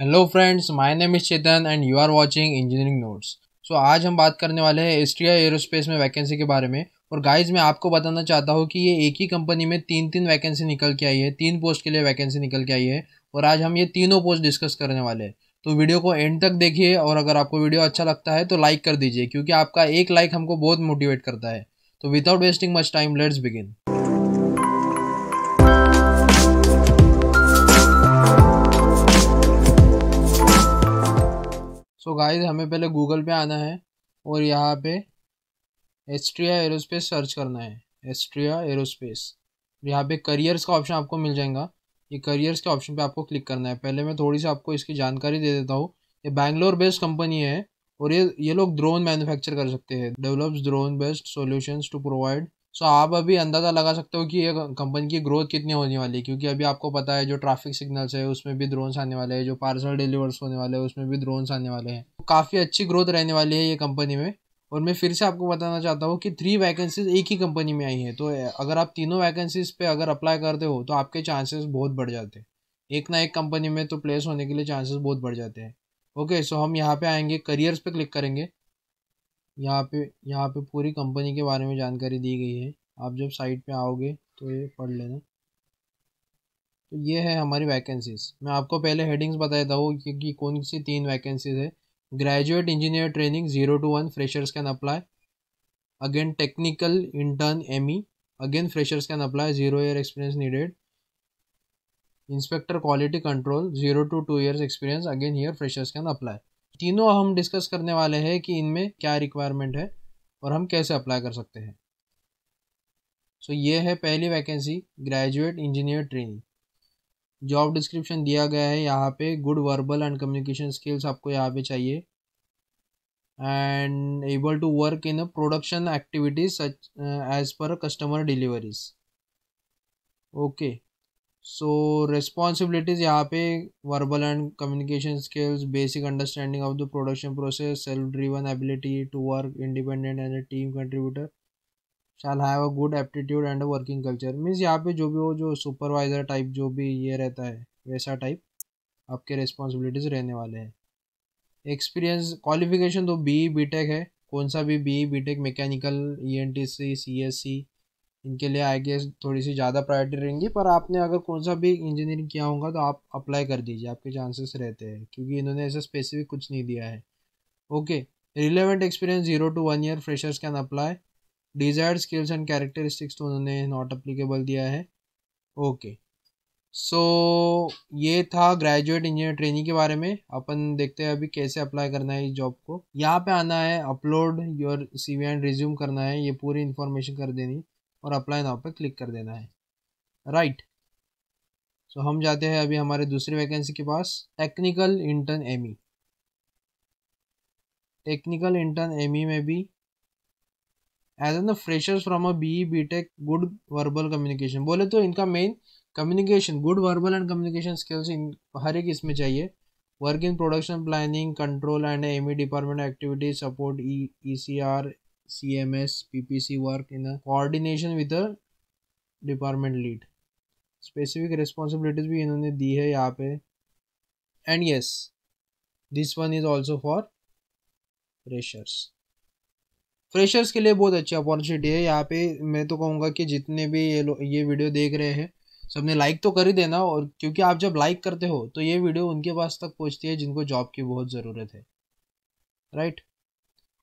Hello friends my name is Chetan and you are watching engineering notes so आज हम बात करने वाले हैं एस्ट्रिया एयरोस्पेस में वैकेंसी के बारे में और गाइज मैं आपको बताना चाहता हूँ कि ये एक ही कंपनी में तीन तीन वैकेंसी निकल के आई है तीन पोस्ट के लिए वैकेंसी निकल के आई है और आज हम ये तीनों पोस्ट डिस्कस करने वाले हैं तो वीडियो को एंड तक देखिए और अगर आपको वीडियो अच्छा लगता है तो लाइक कर दीजिए क्योंकि आपका एक लाइक हमको बहुत मोटिवेट करता है तो without wasting much time let's begin guys तो हमें पहले गूगल पे आना है और यहाँ पे एस्ट्रिया एरोस्पेस सर्च करना है एस्ट्रिया एरोस्पेस यहाँ पे करियर्स का ऑप्शन आपको मिल जाएगा ये करियर्स के ऑप्शन पे आपको क्लिक करना है पहले मैं थोड़ी सी आपको इसकी जानकारी दे देता हूँ ये बैंगलोर बेस्ड कंपनी है और ये ये लोग ड्रोन मैन्युफैक्चर कर सकते हैं develops drone based solutions to provide so आप अभी अंदाज़ा लगा सकते हो कि ये कंपनी की ग्रोथ कितनी होने वाली है क्योंकि अभी आपको पता है जो ट्रैफिक सिग्नल्स है उसमें भी ड्रोन्स आने वाले हैं जो पार्सल डिलीवर्स होने वाले हैं उसमें भी ड्रोन्स आने वाले हैं काफ़ी अच्छी ग्रोथ रहने वाली है ये कंपनी में और मैं फिर से आपको बताना चाहता हूँ कि थ्री वैकेंसीज एक ही कंपनी में आई है तो अगर आप तीनों वैकेंसीज पे अगर अप्लाई करते हो तो आपके चांसेस बहुत बढ़ जाते हैं एक ना एक कंपनी में तो प्लेस होने के लिए चांसेस बहुत बढ़ जाते हैं ओके सो हम यहाँ पर आएंगे करियर्स पे क्लिक करेंगे यहाँ पे यहाँ पे पूरी कंपनी के बारे में जानकारी दी गई है आप जब साइट पे आओगे तो ये पढ़ लेना तो ये है हमारी वैकेंसीज़ मैं आपको पहले हेडिंग्स बताया हूँ कि कौन सी तीन वैकेंसीज़ है graduate engineer training zero to one freshers can apply again technical intern M E again freshers can apply zero year experience needed inspector quality control zero to two years experience again here freshers can apply तीनों हम discuss करने वाले हैं कि इनमें क्या requirement है और हम कैसे अप्लाई कर सकते हैं सो so, ये है पहली vacancy graduate engineer training job description दिया गया है यहाँ पे good verbal and communication skills आपको यहाँ पे चाहिए and able to work in production activities as per customer deliveries okay so responsibilities यहाँ पे verbal and communication skills basic understanding of the production process self driven ability to work independent and team contributor shall have a good aptitude and a working culture means यहाँ पे जो भी हो जो supervisor type जो भी ये रहता है वैसा टाइप आपके रिस्पॉन्सिबिलिटीज़ रहने वाले हैं एक्सपीरियंस क्वालिफिकेशन तो बी ई बी टेक है कौन सा भी B E B tech mechanical E N T C C S C इनके लिए आई गेस थोड़ी सी ज़्यादा प्रायोरिटी रहेंगी पर आपने अगर कौन सा भी इंजीनियरिंग किया होगा तो आप अप्लाई कर दीजिए आपके चांसेस रहते हैं क्योंकि इन्होंने ऐसा स्पेसिफिक कुछ नहीं दिया है okay relevant experience zero to one year freshers can apply desired skills and characteristics तो उन्होंने नॉट अप्लीकेबल दिया है ओके सो so, ये था ग्रेजुएट इंजीनियर ट्रेनिंग के बारे में अपन देखते हैं अभी कैसे अप्लाई करना है इस जॉब को यहाँ पे आना है upload your C and resume करना है ये पूरी इन्फॉर्मेशन कर देनी और अप्लाई नाव पर क्लिक कर देना है राइट right. सो so, हम जाते हैं अभी हमारे दूसरी वैकेंसी के पास technical intern M E technical intern M E में भी as an the freshers from a B B tech good verbal communication बोले तो इनका main communication good verbal and communication skills इन हर एक इसमें चाहिए work in production planning control and M department activities support E E C R CMS, PPC work in a coordination with the department lead specific responsibilities भी इन्होंने दी है यहाँ पे and yes this one is also for freshers freshers के लिए बहुत अच्छी अपॉर्चुनिटी है यहाँ पे मैं तो कहूँगा कि जितने भी ये लोग ये वीडियो देख रहे हैं सबने लाइक तो कर ही देना और क्योंकि आप जब लाइक करते हो तो ये वीडियो उनके पास तक पहुँचती है जिनको जॉब की बहुत ज़रूरत है राइट right?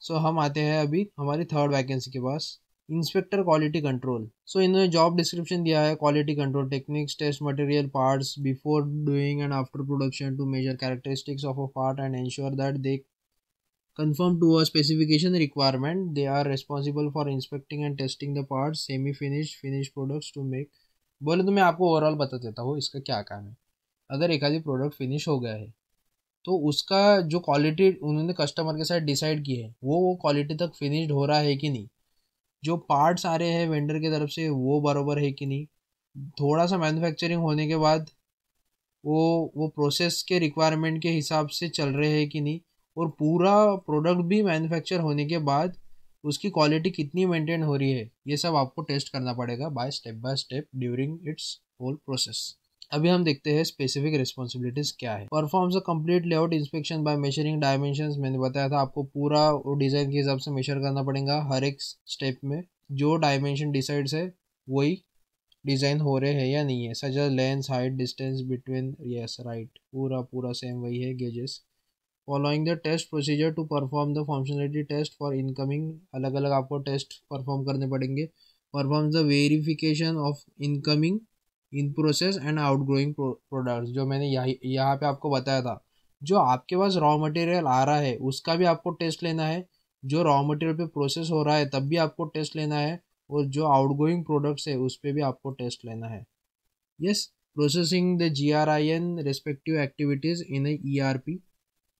सो हम आते हैं अभी हमारी थर्ड वैकेंसी के पास इंस्पेक्टर क्वालिटी कंट्रोल सो इन्होंने जॉब डिस्क्रिप्शन दिया है quality control techniques test material parts before doing and after production to measure characteristics of a part and ensure that they confirm to a specification requirement they are responsible for inspecting and testing the part semi finish finish products to make बोले तो मैं आपको overall बता देता हूँ इसका क्या काम है अगर एक आधी प्रोडक्ट फिनिश हो गया है तो उसका जो क्वालिटी उन्होंने कस्टमर के साथ डिसाइड की है वो वो क्वालिटी तक फिनिश्ड हो रहा है कि नहीं जो पार्ट्स आ रहे हैं वेंडर की तरफ से वो बराबर है कि नहीं थोड़ा सा मैन्युफैक्चरिंग होने के बाद वो वो प्रोसेस के रिक्वायरमेंट के हिसाब से चल रहे हैं कि नहीं और पूरा प्रोडक्ट भी मैन्युफैक्चर होने के बाद उसकी क्वालिटी कितनी मेंटेन हो रही है ये सब आपको टेस्ट करना पड़ेगा by step by step during its whole process अभी हम देखते हैं स्पेसिफिक रिस्पॉन्सिबिलिटीज क्या है performs a complete layout inspection by measuring dimension मैंने बताया था आपको पूरा डिजाइन के हिसाब से मेजर करना पड़ेगा हर एक स्टेप में जो डायमेंशन डिसाइड्स है वही डिज़ाइन हो रहे हैं या नहीं है such as length height distance between yes right पूरा पूरा सेम वही है gauges following the test procedure to perform the functionality test for incoming अलग अलग आपको टेस्ट परफॉर्म करने पड़ेंगे perform the verification of incoming in process and out growing products जो मैंने यहाँ यहाँ पे आपको बताया था जो आपके पास रॉ मटेरियल आ रहा है उसका भी आपको टेस्ट लेना है जो रॉ मटेरियल पे प्रोसेस हो रहा है तब भी आपको टेस्ट लेना है और जो आउट गोइंग प्रोडक्ट्स है उस पर भी आपको टेस्ट लेना है yes processing the G R I N respective activities in a E R P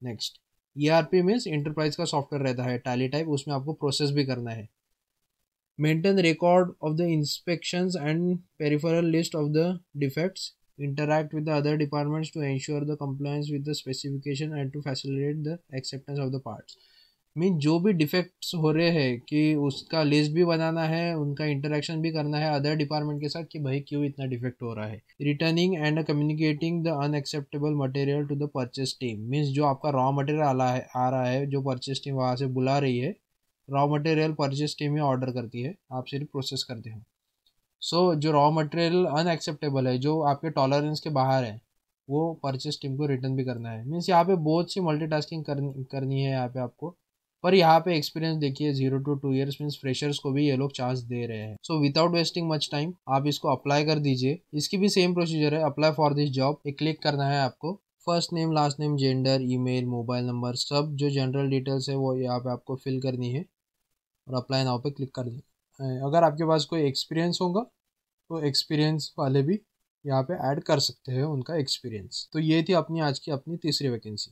next E R P means enterprise का सॉफ्टवेयर रहता है टैली टाइप उसमें आपको प्रोसेस भी करना है maintain record of the inspections and peripheral list of the defects interact with the other departments to ensure the compliance with the specification and to facilitate the acceptance of the parts mean जो भी defects हो रहे हैं कि उसका list भी बनाना है उनका इंटरेक्शन भी करना है अदर डिपार्टमेंट के साथ कि भाई क्यों इतना डिफेक्ट हो रहा है returning and communicating the unacceptable material to the purchase team means जो आपका रॉ मटेरियल आ रहा है आ रहा है जो परचेस टीम वहाँ से बुला रही है रॉ मटेरियल परचेज टीम ही ऑर्डर करती है आप सिर्फ प्रोसेस करते हो सो so, जो रॉ मटेरियल अनएक्सेप्टेबल है जो आपके टॉलरेंस के बाहर है वो परचेस टीम को रिटर्न भी करना है मीन्स यहाँ पे बहुत सी मल्टीटास्किंग करनी करनी है यहाँ पे आपको पर यहाँ पे एक्सपीरियंस देखिए zero to two years means freshers को भी ये लोग चांस दे रहे हैं सो विदाउट वेस्टिंग मच टाइम आप इसको अप्लाई कर दीजिए इसकी भी सेम प्रोसीजर है अप्लाई फॉर दिस जॉब एक क्लिक करना है आपको first name last name gender email mobile number सब जो जनरल डिटेल्स है वो यहाँ पे आपको फिल करनी है और अप्लाई नाव पे क्लिक कर दें अगर आपके पास कोई एक्सपीरियंस होगा तो एक्सपीरियंस वाले भी यहाँ पे ऐड कर सकते हैं उनका एक्सपीरियंस तो ये थी अपनी आज की अपनी तीसरी वैकेंसी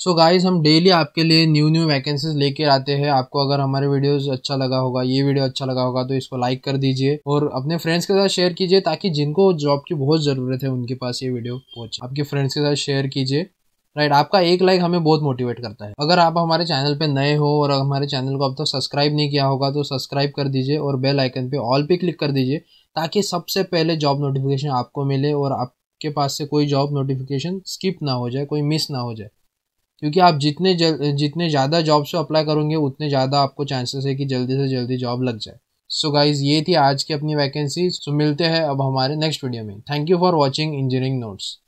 सो so गाइस हम डेली आपके लिए न्यू न्यू वैकेंसीज लेके आते हैं आपको अगर हमारे वीडियोस अच्छा लगा होगा ये वीडियो अच्छा लगा होगा तो इसको लाइक कर दीजिए और अपने फ्रेंड्स के साथ शेयर कीजिए ताकि जिनको जॉब की बहुत ज़रूरत है उनके पास ये वीडियो पहुंचे आपके फ्रेंड्स के साथ शेयर कीजिए राइट right, आपका एक लाइक हमें बहुत मोटिवेट करता है अगर आप हमारे चैनल पे नए हो और हमारे चैनल को अब तक तो सब्सक्राइब नहीं किया होगा तो सब्सक्राइब कर दीजिए और बेल आइकन पे ऑल पे क्लिक कर दीजिए ताकि सबसे पहले जॉब नोटिफिकेशन आपको मिले और आपके पास से कोई जॉब नोटिफिकेशन स्किप ना हो जाए कोई मिस ना हो जाए क्योंकि आप जितने जल, जितने ज़्यादा जॉब से अप्लाई करोगे उतने ज़्यादा आपको चांसेस है कि जल्दी से जल्दी जॉब लग जाए सो so गाइज ये थी आज की अपनी वैकेंसी सो मिलते हैं अब हमारे नेक्स्ट वीडियो में thank you for watching engineering notes